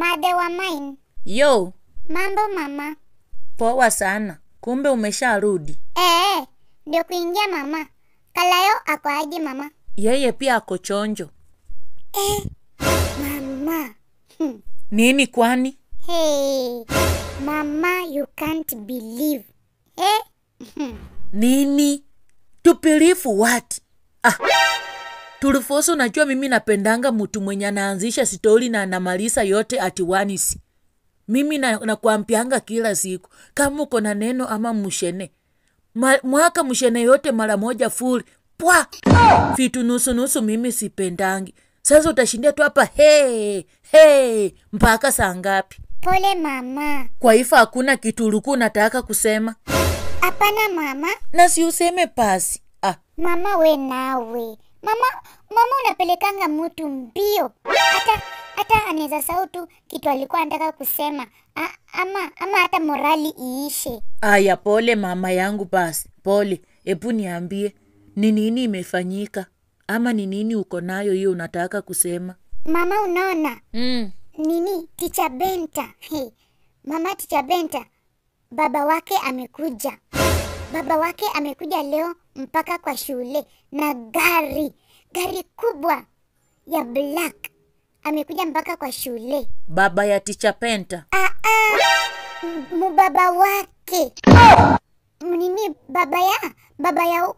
wa mine. Yo. Mambo mama. Poa sana. Kumbe umesharudi? Eh, ndio kuingia mama. Kalayo ako aje mama? Yeye pia ako chonjo. Eh, mama. Hmm. Nini kwani? Hey, mama you can't believe. Eh? Hmm. Nini? Tupilifu what? Ah. Tulifoso, najua mimi napendanga mtu mwenye anaanzisha stori na anamaliza yote at once. Mimi nakwambianga na kila siku, kama uko na neno ama mshene mwaka mshene yote mara moja fuli pwa vitu nusu nusu, mimi sipendangi. Sasa utashindia tu hapa he he mpaka saa ngapi? Pole mama, kwa hivyo hakuna kitu ulikuwa unataka kusema? Hapana mama. Na siuseme pasi. Ah, mama we nawe mama mama unapelekanga mtu mbio hata hata anaweza sautu kitu alikuwa anataka kusema A, ama ama hata morali iishe aya pole mama yangu basi pole hebu niambie ni nini imefanyika ama ni nini uko nayo hiyo unataka kusema mama unaona mm. nini ticha benta hey. mama ticha benta baba wake amekuja Baba wake amekuja leo mpaka kwa shule na gari, gari kubwa ya black. Amekuja mpaka kwa shule. Baba ya Ticha Penta. Ah, ah, mubaba wake nini, baba ya baba ya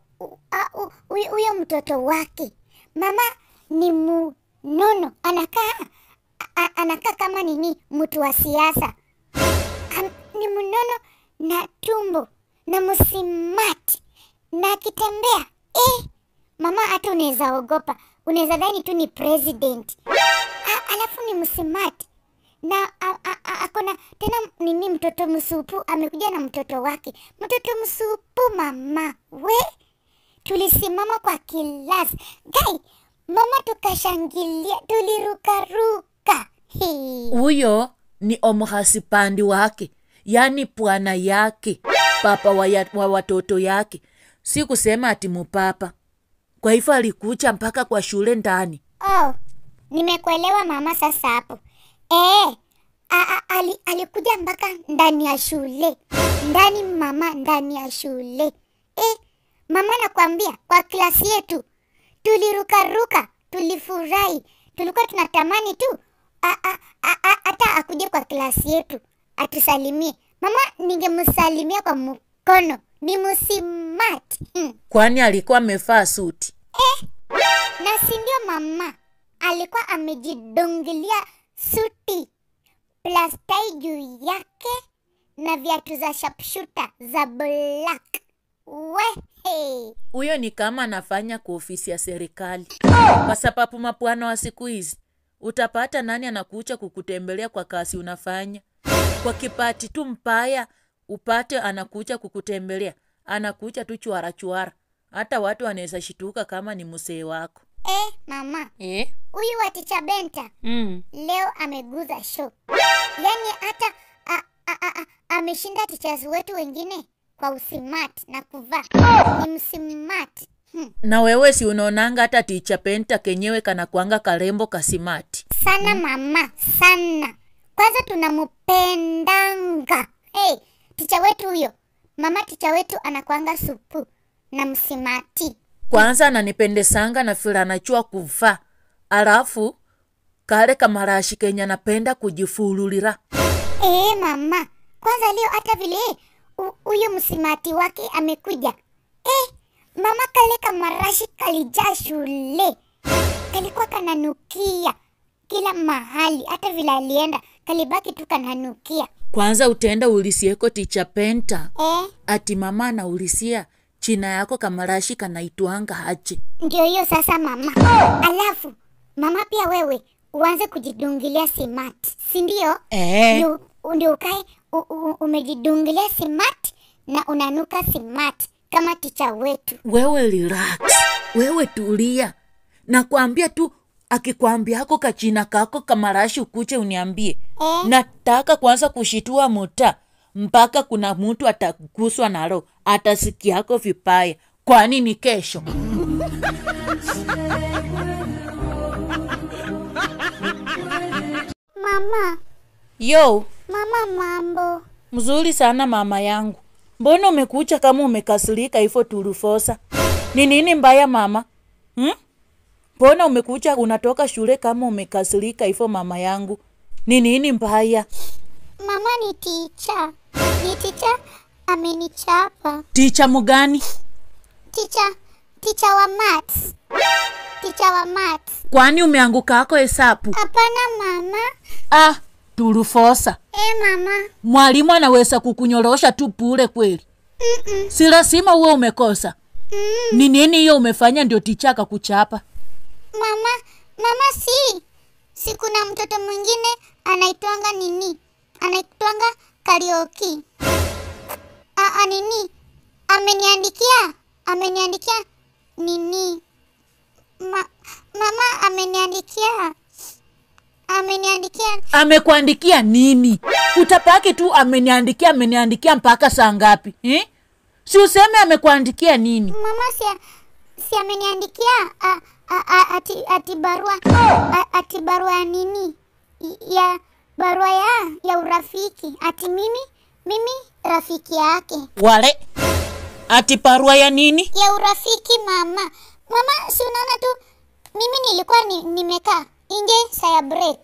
huyo mtoto wake. Mama ni munono, anakaa anakaa kama nini, mtu wa siasa. ni munono na tumbo na msimati na akitembea eh, mama hata unaweza ogopa, unaweza dhani tu ni president a, ah, alafu ni msimati na akona tena nini, mtoto msupu amekuja na mtoto wake, mtoto msupu mama we, tulisimama kwa kilasi gai mama, tukashangilia, tulirukaruka. Huyo ni omhasipandi wake yani pwana yake, papa wa, ya, wa watoto yake, si kusema ati mupapa. Kwa hivyo alikucha mpaka kwa shule ndani. Oh, nimekuelewa mama. Sasa hapo e, ali, alikuja mpaka ndani ya shule ndani, mama, ndani ya shule e, mama, nakwambia kwa klasi yetu tulirukaruka, tulifurahi, tulikuwa tunatamani tu hata akuje kwa klasi yetu atusalimie. Mama ningemsalimia kwa mkono, ni msimati mm. kwani alikuwa amevaa suti eh, na si ndio mama, alikuwa amejidongelia suti plastai juu yake na viatu za shapshuta za black. Wehe, huyo ni kama anafanya kwa ofisi ya serikali, kwa sababu mapwana wa siku hizi utapata nani anakucha kukutembelea kwa kasi unafanya kwa kipati tu mpaya upate anakucha kukutembelea, anakucha tu chwara chwara hata watu wanaweza shituka kama ni msee wako. Eh, mama e? huyu wa waticha Benta mm. leo ameguza show, yani hata ameshinda tichazi wetu wengine kwa usimat na kuvaa ni msimati hmm. na wewe si unaonanga hata ticha Penta kenyewe kanakwanga karembo kasimati sana mm. mama sana kwanza tunampendanga hey, ticha wetu huyo, mama ticha wetu anakwanga supu na msimati. Kwanza nanipendesanga na fila anachua kuvaa, alafu kale kamarashi kenya napenda kujifululira. Hey, eh, mama kwanza leo hata vile huyo msimati wake amekuja hey, eh, mama kale kamarashi kalija shule, kalikuwa kananukia kila mahali, hata vile alienda kalibaki tukananukia. Kwanza utenda ulisieko ticha Penta eh? ati mama anaulisia china yako kamarashi kanaitwanga hache. Ndio hiyo sasa mama. Alafu mama pia wewe uanze kujidungilia simat, si ndio? Eh. Ndio ukae umejidungilia simat na unanuka simat kama ticha wetu. Wewe relax, wewe tulia, nakwambia tu akikwambiako kachina kako kamarashi ukuche uniambie eh. nataka kwanza kushitua muta mpaka kuna mtu ataguswa nalo atasikiako vipaya kwani ni kesho mama yo mama mambo mzuri sana mama yangu mbona umekucha kama umekasirika hivo tulufosa ni nini mbaya mama hmm? mbona umekucha unatoka shule kama umekasirika hivyo mama yangu? Ni nini mbaya? Mama ni ticha, ni ticha amenichapa. Ticha mgani? Ticha, ticha wa maths. Ticha wa maths. Kwani umeanguka yako hesabu? Hapana mama. Ah, turufosa. E mama. Mwalimu anaweza kukunyorosha tu bure kweli? Mm -mm. Si lazima uwe umekosa. Mm. Ni nini hiyo umefanya ndio ticha akakuchapa? mama mama, si si kuna mtoto mwingine anaitwanga nini, anaitwanga Karioki aa, nini ameniandikia, ameniandikia nini Ma, mama ameniandikia ameniandikia amekuandikia nini? Utapaki tu ameniandikia ameniandikia mpaka saa ngapi eh? Si useme amekuandikia nini? Mama si, si ameniandikia ati, ati barua ati barua ya nini ya barua ya ya urafiki ati mimi mimi rafiki yake wale ati barua ya nini ya urafiki mama mama si unaona tu mimi nilikuwa ni, nimekaa nje saya break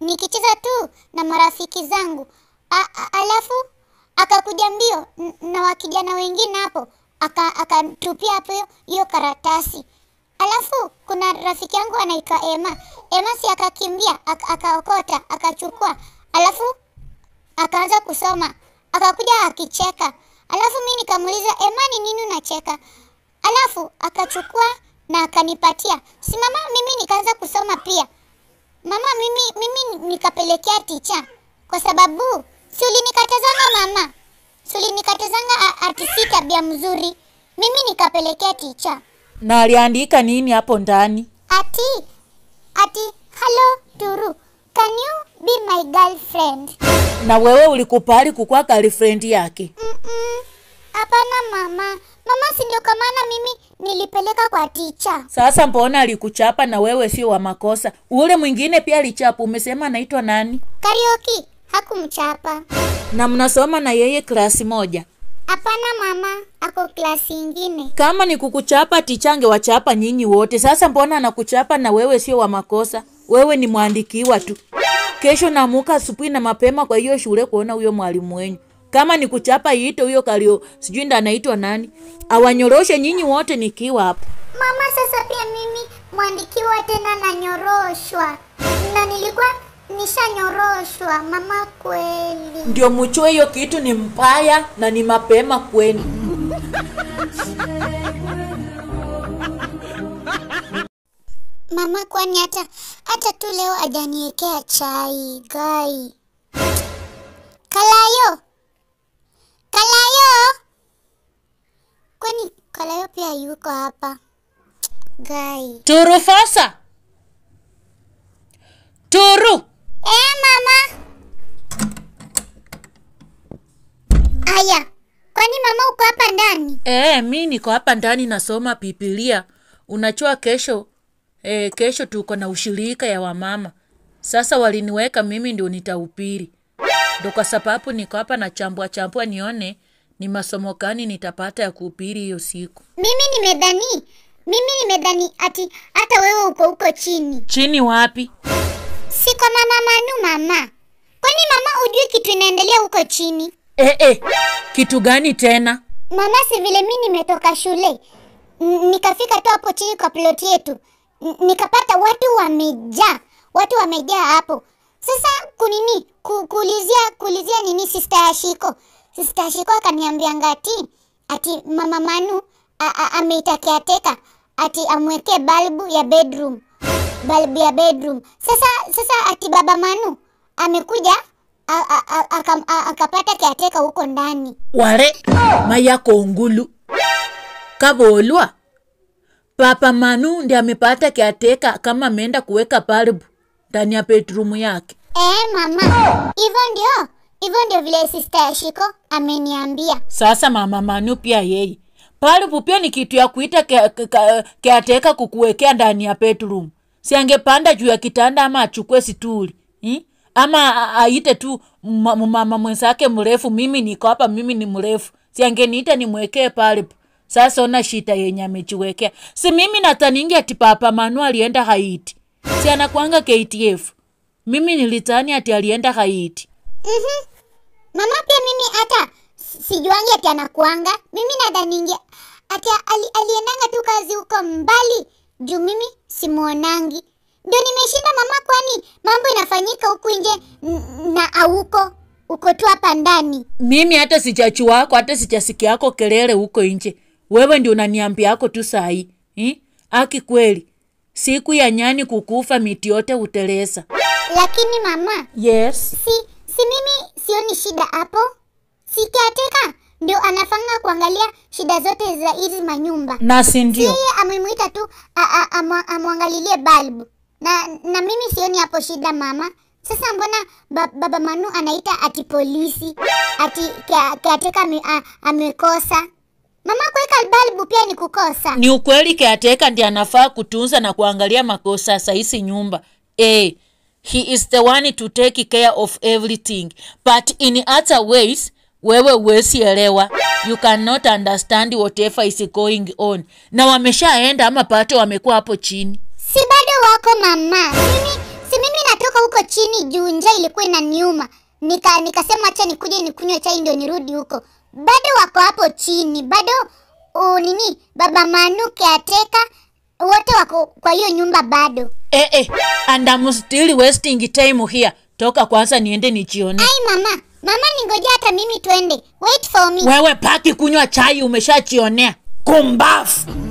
nikicheza tu na marafiki zangu a, a, alafu akakuja mbio na wakijana wengine hapo akatupia aka hapo hiyo karatasi Alafu kuna rafiki yangu anaitwa Emma. Emma si akakimbia ak akaokota akachukua, alafu akaanza kusoma, akakuja akicheka. Alafu mi nikamuuliza Emma, ni nini unacheka? Alafu akachukua na akanipatia. Si mama, mimi nikaanza kusoma pia. Mama, mimi mimi nikapelekea ticha kwa sababu si ulinikatazanga mama, si ulinikatazanga ati si tabia mzuri, mimi nikapelekea ticha na aliandika nini hapo ndani ati ati halo turu can you be my girlfriend na wewe ulikupali kukwa girlfriend yake hapana mm -mm. mama mama sindio kamana mimi nilipeleka kwa ticha sasa mbona alikuchapa na wewe sio wa makosa ule mwingine pia alichapa umesema anaitwa nani karioki hakumchapa na mnasoma na yeye klasi moja Hapana mama, ako klasi ingine. Kama ni kukuchapa tichange wachapa nyinyi wote. Sasa mbona anakuchapa na wewe sio wa makosa? Wewe ni mwandikiwa tu. Kesho naamuka asubuhi na mapema kwa hiyo shule kuona huyo mwalimu wenyu. Kama ni kuchapa iite huyo kalio, sijui ndo anaitwa nani. Awanyoroshe nyinyi wote nikiwa hapo. Mama, sasa pia mimi mwandikiwa tena nyoroshwa. Na nilikuwa Nishanyoroshwa mama, kweli ndio muchue hiyo kitu ni mbaya na ni mapema kweli Mama, kwani hata hata tu leo ajaniwekea chai gai? Kalayo, Kalayo, kwani Kalayo pia yuko hapa gai? Turufasa Kwani mama uko hapa ndani? Eh, mi niko hapa ndani nasoma Bibilia. Unajua kesho e, kesho tuko na ushirika ya wamama. Sasa waliniweka mimi ndio nitahubiri, Ndio kwa sababu niko hapa na chambua chambua nione ni masomo gani nitapata ya kuhubiri hiyo siku. Mimi nimedhani mimi nimedhani ati hata wewe uko huko chini. Chini wapi? Si kwa mama Manu mama. Kwani mama ujui kitu inaendelea huko chini? Eh, eh, kitu gani tena? Mama, si vile mi nimetoka shule nikafika tu hapo chini kwa ploti yetu nikapata watu wamejaa, watu wamejaa hapo. Sasa kunini kuulizia kuulizia nini sister Ashiko, sister Ashiko akaniambia ngati ati mama Manu ameita caretaker ati amwekee balbu ya bedroom, balbu ya bedroom. Sasa sasa ati baba Manu amekuja akapata kiateka huko ndani ware maya kongulu kavolwa papa manu ndi amepata kiateka kama ameenda kuweka paribu ndani ya petrumu yake ee, mama hivyo ndio hivyo ndio vile sista ya shiko ameniambia sasa mama manu pia yeye paribu pia ni kitu ya kuita kiateka kukuwekea ndani ya bedroom siangepanda juu ya kitanda ama achukwe situli hmm? ama aite tu mama mwenzake mrefu mimi niko hapa mimi ni mrefu siangeniita nimwekee pale sasa ona shita yenye amejiwekea si mimi nataningi ati papa manu alienda haiti si anakwanga ktf mimi nilitani ati alienda haiti mm-hmm. mama pia mimi hata sijuangi ati anakuanga mimi nadaningi ati ali, tu kazi huko mbali juu mimi simwonangi ndio nimeshinda mama, kwani mambo inafanyika huku nje na auko uko tu hapa ndani. Mimi hata sijachu wako hata sijasikia yako kelele huko nje, wewe ndio unaniambia yako tu saa hii hmm? Aki kweli siku ya nyani kukufa miti yote uteleza. Lakini mama, yes, si, si mimi sioni shida hapo, sikiateka ndio anafanga kuangalia shida zote za hizi manyumba, na si ndio yeye amemwita tu amwangalilie balbu na, na mimi sioni hapo shida mama. Sasa mbona ba, baba Manu anaita ati polisi ati kateka amekosa? Mama, kuweka balbu pia ni kukosa. Ni ukweli, kateka ndi anafaa kutunza na kuangalia makosa saisi nyumba e, He is the one to take care of everything but in other ways wewe huwezi elewa, you cannot understand whatever is going on. Na wameshaenda ama pato wamekuwa hapo chini si bado wako mama. Mimi si mimi natoka huko chini juu, njaa ilikuwa inaniuma, nika nikasema acha nikuje nikunywe chai ndio nirudi huko. Bado wako hapo chini, bado uh, nini baba Manuke ateka wote wako kwa hiyo nyumba bado. Eh, eh, and I'm still wasting time here. Toka kwanza niende nijione. Ai mama, mama ningoja hata mimi twende. Wait for me. Wewe paki kunywa chai umeshachionea Kumbafu.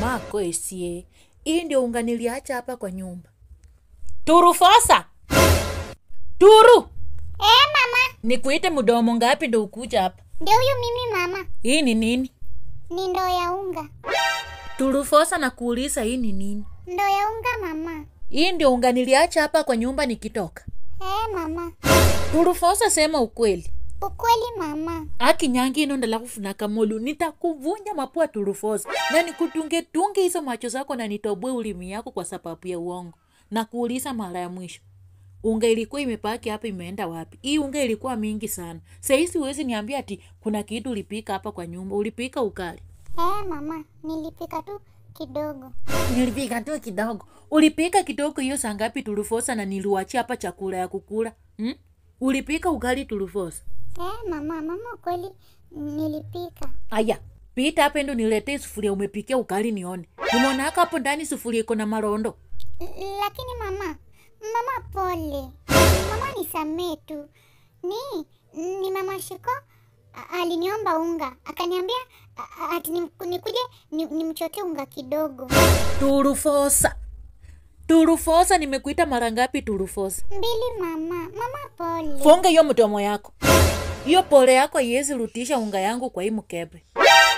mako esie hii ndio unganili acha hapa kwa nyumba turu fosa turu ee mama nikuite mdomo ngapi ndo ukuja hapa ndio huyu mimi mama hii ni nini ni ndoo ya unga turu fosa na kuuliza hii ni nini Ndo ya unga mama hii ndio unga niliacha hapa kwa nyumba nikitoka ee mama turu fosa sema ukweli ukweli mama aki nyangi ino ndala kufuna kamolu nitakuvunja mapua turufosa na nikutungetunge hizo macho zako na nitobwe ulimi yako kwa sababu ya uongo na kuuliza mara ya mwisho unga ilikuwa imepaki hapa imeenda wapi hii unga ilikuwa mingi sana sahisi uwezi niambia ati kuna kitu ulipika hapa kwa nyumba ulipika ukali hey, eh, mama nilipika tu kidogo nilipika tu kidogo ulipika kidogo hiyo sangapi tulifosa na niliwachia hapa chakula ya kukula hmm? Ulipika ugali tulivosa? Eh, mama, mama kweli nilipika. Aya, pita hapa ndo niletee sufuria umepikia ugali nione. Umeona haka hapo ndani sufuria iko na marondo. Lakini mama, mama pole. Mama nisamee tu. Ni ni mama Shiko aliniomba unga akaniambia ati nikuje nimchotee unga kidogo. Turufosa turufosa nimekuita mara ngapi turufosa mbili mama mama pole funga hiyo mdomo yako hiyo pole yako iwezi rutisha unga yangu kwa hii mkebe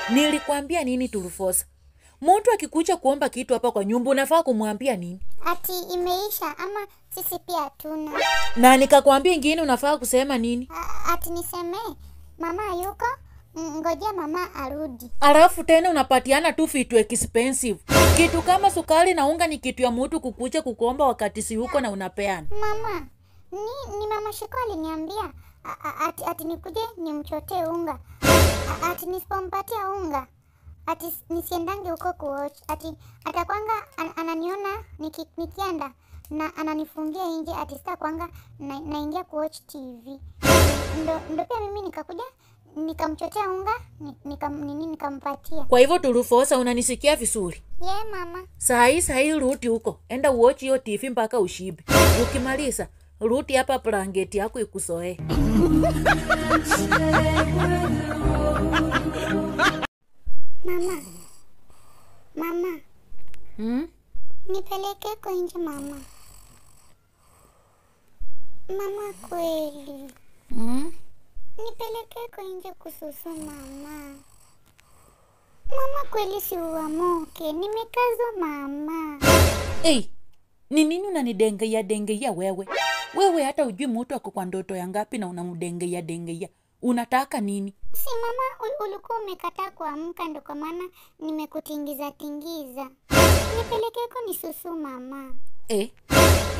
nilikwambia nini turufosa mtu akikuja kuomba kitu hapa kwa nyumba unafaa kumwambia nini ati imeisha ama sisi pia hatuna na nikakwambia ingine unafaa kusema nini A, ati nisemee mama yuko Mm, ngojea mama arudi. Alafu tena unapatiana tu vitu expensive. Kitu kama sukari na unga ni kitu ya mutu kukuja kukuomba wakati si huko na unapeana. Mama, ni, ni mama Shiko aliniambia ati, ati nikuje nimchotee unga A, ati nisipompatia unga ati nisiendange huko kuoch ati atakwanga an, ananiona niki, nikienda na ananifungia nje ati sitakwanga naingia na kuoch TV ndo, ndo pia mimi nikakuja nikamchotea unga nikam, nini nikampatia kwa hivyo turufosa unanisikia vizuri ye yeah, mama sahii sahii ruti huko enda uochi hiyo tivi mpaka ushibe ukimaliza ruti hapa blanketi yako ikusoe mama mama hmm? nipeleke kwenje mama mama kweli hmm? nipeleke kwenye kususu mama. Mama kweli si uamuke, nimekazwa mama. Hey, ni nini unanidengeia dengeia wewe? Wewe hata ujui mtu ako kwa ndoto ya ngapi na unamdengeia dengeia. Unataka nini? Si mama, ulikuwa umekataa kuamka, ndo kwa maana nimekutingiza tingiza. Nipeleke kwa nisusu mama e,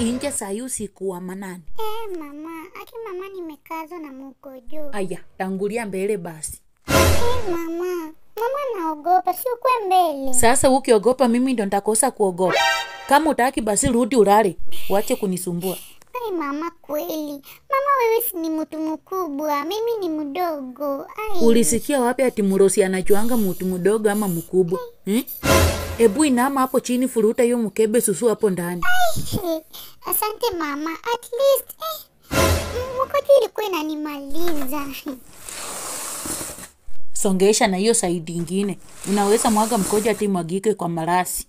inje sahi usiku wa manani E, mama aki mama nimekazwa na mkojo. Aya, tangulia mbele basi. E, mama mama naogopa, si ukwe mbele. Sasa ukiogopa mimi ndo ntakosa kuogopa. Kama utaki basi rudi ulale, wache kunisumbua. Ai mama, kweli mama, wewe si ni mtu mkubwa, mimi ni mdogo. ulisikia wapi ati murosi anachuanga mutu mdogo ama mkubwa eh? Hebu inama hapo chini, furuta hiyo mkebe, susu hapo ndani. Asante mama, at least eh, wakati ilikuwa inanimaliza. Songesha na hiyo saidi ingine, unaweza mwaga mkoja hata imwagike kwa marasi.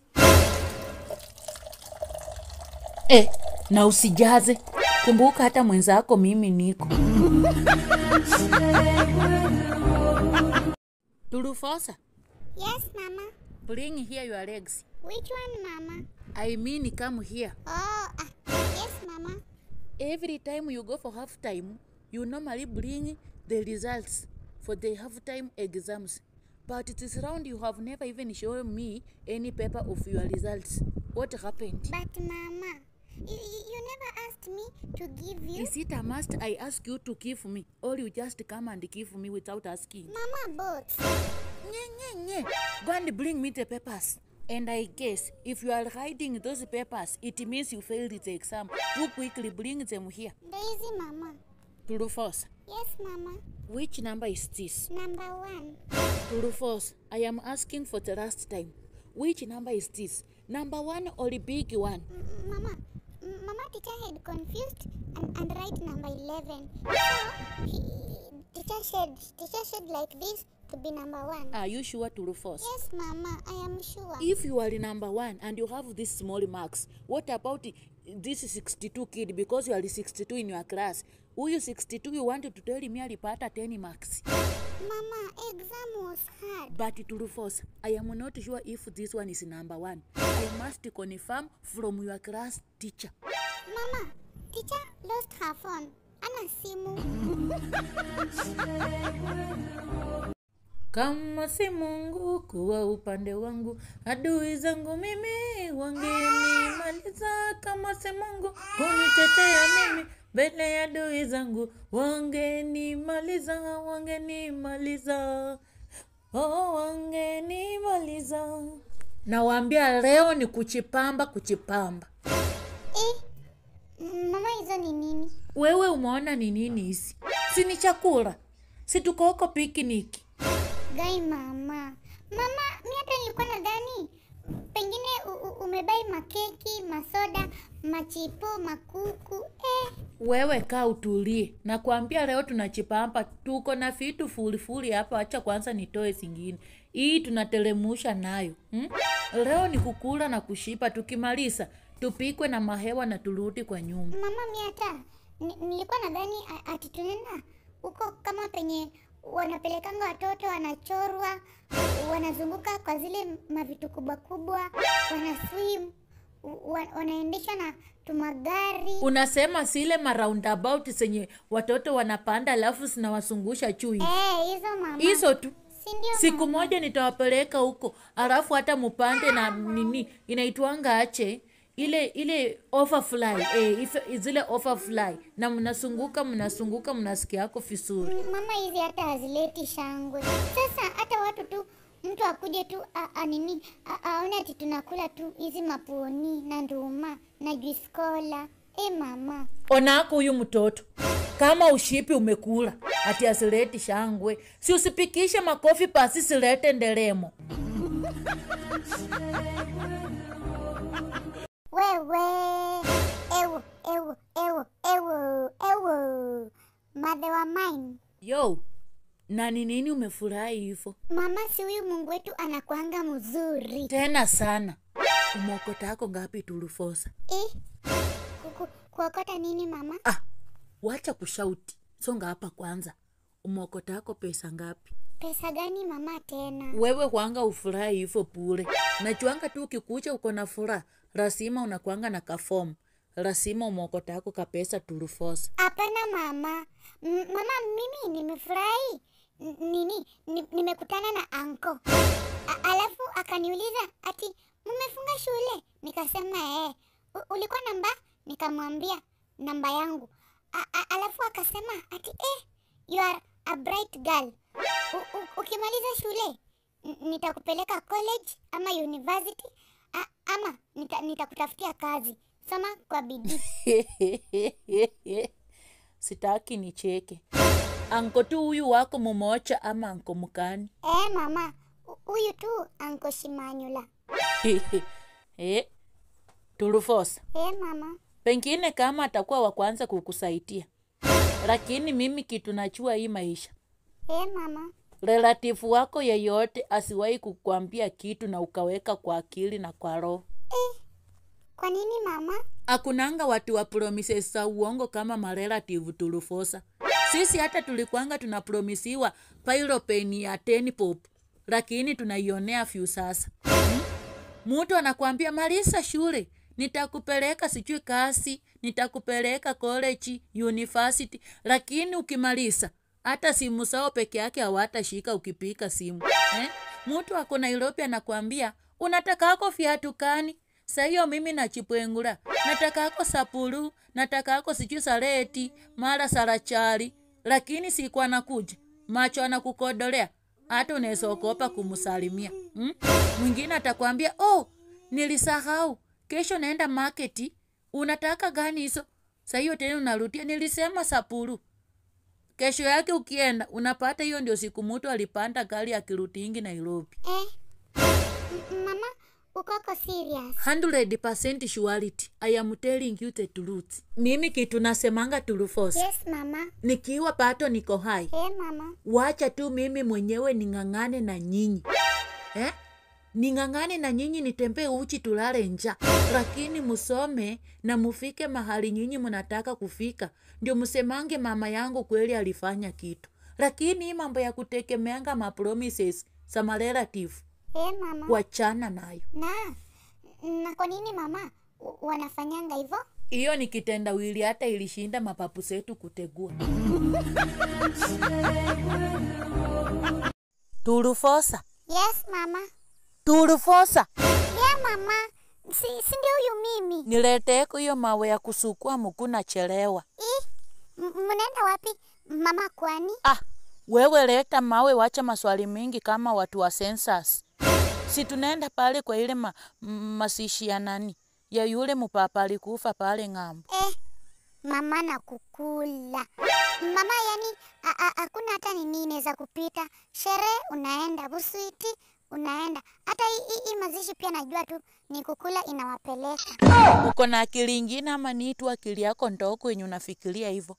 Eh, na usijaze. Kumbuka hata mwenzako mimi niko Turufosa. Yes mama. Bring here your legs. Which one, Mama? I mean come here. Oh, uh, yes, Mama. Every time you go for half time, you normally bring the results for the half time exams. But this round you have never even shown me any paper of your results. What happened? But Mama, you, you never asked me to give you. Is it a must I ask you to give me, or you just come and give me without asking? Mama, both. Go and bring me the papers. And I guess if you are hiding those papers, it means you failed the exam. Do quickly bring them here. Daisy, Mama. True false? Yes, Mama. Which number is this? Number one. True false? I am asking for the last time. Which number is this? Number one or the big one? M Mama, Mama teacher had confused and, and number 11. So, teacher said, teacher said like this, to be number one. Are you sure to force? Yes, Mama, I am sure. If you are number one and you have these small marks, what about this 62 kid because you are 62 in your class? Who you 62 you wanted to tell me I reported 10 marks. Mama, exam was hard. But true force, I am not sure if this one is number one. I must confirm from your class teacher. Mama, teacher lost her phone. Ana simu. Kama si Mungu kuwa upande wangu, adui zangu mimi wangenimaliza. Kama si Mungu kunitetea mimi mbele ya adui zangu, wangenimaliza, wangenimaliza, oh, wangenimaliza. Nawaambia leo ni kuchipamba, kuchipamba. Eh, mama, hizo ni nini? Wewe umeona ni nini hizi? Si ni chakula? Si tuko huko pikiniki? Gai mama, mama, mi hata nilikuwa nadhani pengine umebai makeki, masoda, machipo, makuku eh. Wewe kaa utulie, nakwambia leo tunachipa hapa, tuko na vitu fulifuli hapa. Acha kwanza nitoe zingine, hii tunatelemusha nayo hmm? Leo ni kukula na kushipa, tukimaliza tupikwe na mahewa na turudi kwa nyumba. Mama, mi hata nilikuwa nadhani atitunena huko kama penye wanapelekanga watoto wanachorwa, wanazunguka kwa zile mavitu kubwa kubwa, swim, wanaendesha na tumagari. Unasema zile maroundabout zenye watoto wanapanda alafu zinawazungusha chui eh, hizo? Hey, mama, hizo tu Sindio? Siku moja nitawapeleka huko, alafu hata mupande na nini inaitwanga ache ile ile overfly eh, ife, zile overfly na mnasunguka mnasunguka mnasikia yako vizuri mama. Hizi hata hazileti shangwe. Sasa hata watu tu mtu akuje tu anini aone ati tunakula tu hizi mapuoni na nduma na cola. E mama, onako huyu mtoto kama ushipi umekula ati asileti shangwe, si usipikishe makofi pasi silete nderemo wewe, ewo mother wa mine. Yo, na ni nini umefurahi hivyo mama? Si huyu Mungu wetu anakuanga mzuri tena sana. Umeokota yako ngapi tulifosa? Eh, kuokota nini mama? Ah, wacha kushauti, songa hapa kwanza umeokota yako pesa ngapi? Pesa gani mama? Tena wewe kwanga ufurahi hivyo pure, najuanga tu ukikuja uko na furaha, rasima unakwanga na kafomu rasima umeokota yako kapesa turufosa. Hapana mama M mama, mimi nimefurahi nini, nimekutana na anko alafu akaniuliza ati mumefunga shule, nikasema ee, ulikuwa namba, nikamwambia namba yangu, alafu akasema ati eh, you are a bright girl. ukimaliza shule nitakupeleka college ama university a, ama nitakutafutia nita kazi. Soma kwa bidii. Sitaki nicheke. Anko tu huyu wako mumocha ama anko mukani? Eh, mama, huyu tu anko Shimanyula. eh, turufosa. Eh, mama. Pengine kama atakuwa wa kwanza kukusaidia. Lakini mimi kitu nachua hii maisha hey, mama relatifu wako yeyote asiwahi kukwambia kitu na ukaweka kwa akili na kwa roho eh. Kwa nini mama? Akunanga watu wa promises za uongo kama marelative tulufosa. sisi. Hata tulikwanga tunapromisiwa piropeni ya teni pop, lakini tunaionea fyu sasa. Hmm? Mtu anakwambia malisa shule, nitakupeleka sijui kasi nitakupeleka college university lakini ukimaliza hata simu sao peke yake hawatashika ukipika simu eh? mtu ako nairobi unataka unatakako viatu kani Sasa hiyo mimi nachipwengula natakako sapulu natakako sijui saleti, mara sarachari lakini siku anakuja macho anakukodolea hata unaweza okopa kumsalimia hmm? atakwambia oh nilisahau kesho naenda maketi unataka gani hizo sa hiyo tena unarudia, nilisema sapuru. kesho yake ukienda unapata hiyo ndio siku mtu alipanda gari akirutingi nairobi eh, mama ukoko serious 100% surety i am telling you the truth mimi kitu nasemanga tulufosa yes mama nikiwa pato niko hai eh, mama wacha tu mimi mwenyewe ning'ang'ane na nyinyi eh? ning'ang'ane na nyinyi nitembee uchi tulale nja, lakini musome na mufike mahali nyinyi munataka kufika, ndio musemange mama yangu kweli alifanya kitu. Lakini hii mambo ya kutekemeanga mapromises za marelative eh, hey, mama, wachana nayo na, na kwa nini mama wanafanyanga hivyo? Hiyo ni kitendawili, hata ilishinda mapapu zetu kutegua. Tulufosa. Yes mama tulifosa yeah, mama si, ndio huyu mimi nileteeko hiyo mawe ya mguu mukuna chelewa I, wapi mama kwani ah wewe leta mawe wacha maswali mingi kama watu wa census si tunaenda pale kwa ile ma, masishi ya nani ya yule mpapa alikufa pale ng'ambo eh, mama na kukula mama yani hakuna hata nini inaweza kupita sherehe unaenda busuiti, unaenda hata hii mazishi pia najua tu ni kukula inawapeleka. Uko na akili ingine ama ni tu akili yako ndogo yenye unafikiria hivyo?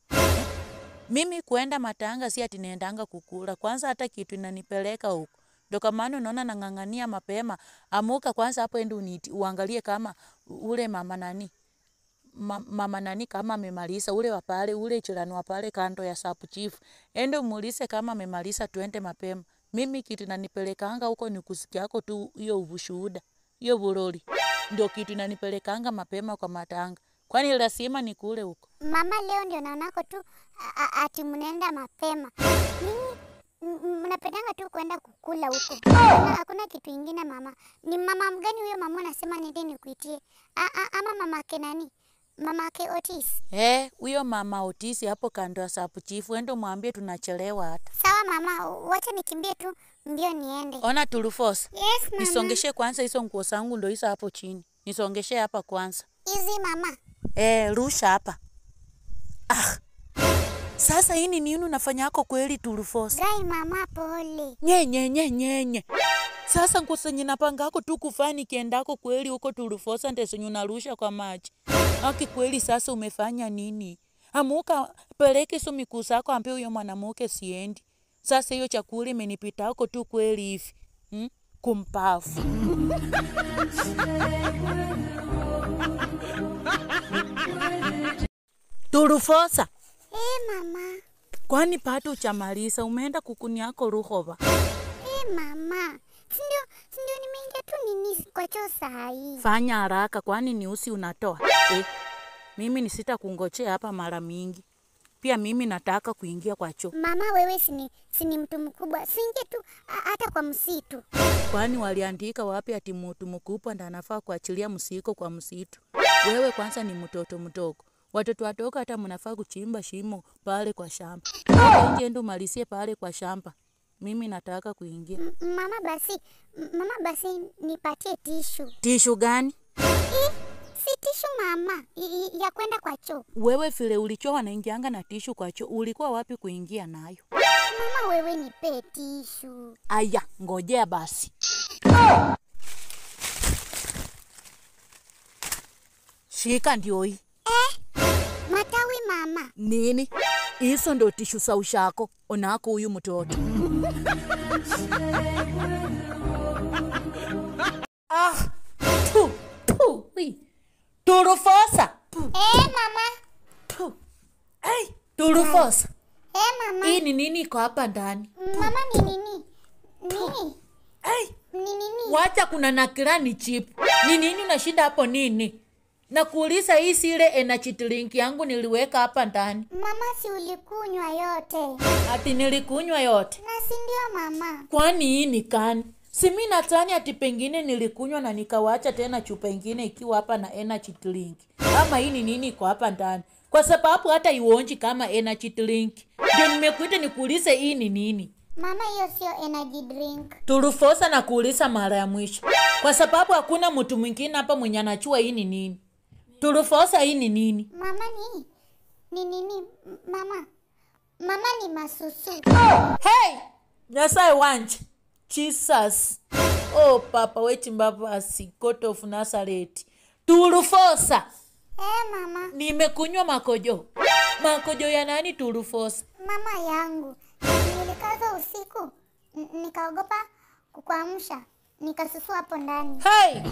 Mimi kuenda matanga si ati naendanga kukula kwanza, hata kitu inanipeleka huko ndo kwa maana unaona nang'ang'ania mapema. Amuka kwanza hapo, ende uangalie kama ule mama nani Ma, mama nani kama amemaliza ule wapale ule chirani wapale kando ya sapu chief ende umulise kama amemaliza, twende mapema. Mimi kitu inanipelekanga huko ni kusikiako tu hiyo ubushuhuda hiyo buroli ndio kitu inanipelekanga mapema kwa matanga, kwani lazima nikule huko. Mama, leo ndio naonako tu ati mnaenda mapema, Mimi mnapendanga tu kwenda kukula huko, hakuna kitu ingine. Mama, ni mama mgani huyo? Mama anasema nende nikuitie, ama mama kenani mamake Otis. Eh, huyo mama Otis hapo kando ya sapu chifu, ende mwambie tunachelewa hata. Sawa mama, wacha nikimbie tu mbio niende. Ona tulufos. Yes mama. Nisongeshe kwanza hizo nguo zangu ndo hizo hapo chini. Nisongeshe hapa kwanza. Hizi mama. Eh, rusha hapa. Ah. Sasa hii ni nini unafanya yako kweli tulufosa? Gai mama pole. Nye nye nye nye nye. Sasa nkusenye napanga yako tu kufani kienda kiendako kweli huko tulufosa ndesenye nyunarusha kwa maji. Aki kweli sasa umefanya nini? Amuka peleke su mikusa yako ampe huyo mwanamuke siendi. Sasa hiyo chakula imenipita yako tu kweli hivi. Hmm? Kumpafu. Turufosa. Eh, mama. Kwani bado hujamaliza? Umeenda kukuni yako Ruhova? Eh, mama. Sindio, sindio nimeingia tu nini kwa choo hii. Fanya haraka kwani ni usi unatoa. Eh, mimi ni sita kungojea hapa mara mingi. Pia mimi nataka kuingia kwa choo. Mama wewe sini, sini mtu mkubwa. Singe tu hata kwa msitu. Kwani waliandika wapi ati mtu mkubwa ndio anafaa kuachilia msiko kwa msitu? Wewe kwanza ni mtoto mdogo watoto watoka, hata mnafaa kuchimba shimo pale kwa shamba, nje ndo pale kwa shamba. Mimi nataka kuingia. Mama basi, mama basi nipatie tishu. Tishu gani? I, si tishu mama, I, I, ya kwenda kwa choo. Wewe file ulichoa wanaingianga na tishu kwa choo, ulikuwa wapi kuingia nayo? Mama wewe nipe tishu. Aya, ngojea basi. Shika ndio hii mama nini iso ndo tishusa shako onako uyu mtoto ah tu tu wi turufosa eh mama tu hey turufosa eh mama hii ni nini iko hapa ndani mm, mama ni nini nini ei ni nini wacha kuna nakirani chip ni nini unashinda hapo nini na kuuliza hii sile energy drink yangu niliweka hapa ndani. Mama, si ulikunywa yote? Ati nilikunywa yote? Na si ndio mama? Kwani hii ni kani? Si mi nadhani ati pengine nilikunywa na nikawacha tena chupa ingine ikiwa hapa na energy drink. Ama hii ni nini iko hapa ndani? Kwa sababu hata iwonji kama energy drink. Ndio nimekuita nikuulize hii ni nini? Mama, hiyo sio energy drink. Tulifosa na kuuliza mara ya mwisho, kwa sababu hakuna mtu mwingine hapa mwenye anachua hii ni nini tulufosa hii ni nini? Mama ni ni nini? Mama mama ni masusu. Hey, nyasaye wanje Jesus. Oh papa wechimbavasi God of Nazareth Hey, mama nimekunywa makojo makojo ya nani? tulufosa mama yangu, nilikaza usiku nikaogopa kukuamsha nikasusu hapo ndani. Hey!